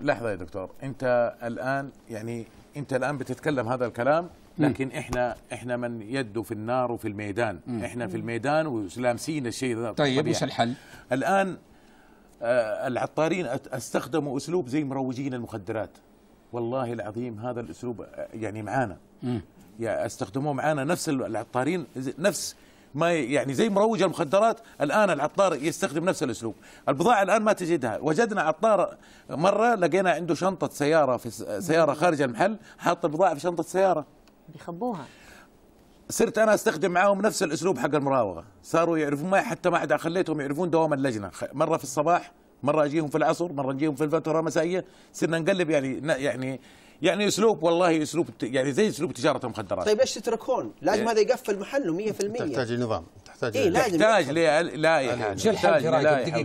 لحظة يا دكتور أنت الآن يعني أنت الآن بتتكلم هذا الكلام لكن احنا احنا من يده في النار وفي الميدان م. احنا في الميدان ولامسين الشيء ذا طيب وش الحل الان آه العطارين استخدموا اسلوب زي مروجين المخدرات والله العظيم هذا الاسلوب آه، يعني معانا يعني استخدموه معانا نفس العطارين نفس ما يعني زي مروج المخدرات الان العطار يستخدم نفس الاسلوب البضاعه الان ما تجدها وجدنا عطار مره لقينا عنده شنطه سياره في سياره خارج المحل حاط البضاعه في شنطه سياره بيخبوها صرت انا استخدم معاهم نفس الاسلوب حق المراوغه صاروا يعرفون ما حتى ما عاد خليتهم يعرفون دوام اللجنه مره في الصباح مره اجيهم في العصر مره اجيهم في الفتره المسائيه صرنا نقلب يعني يعني يعني اسلوب والله اسلوب يعني زي اسلوب تجاره المخدرات طيب ليش تتركون؟ لازم إيه. هذا يقفل محله 100% تحتاج لنظام تحتاج إيه لازم تحتاج للائحه تحتاج للائحه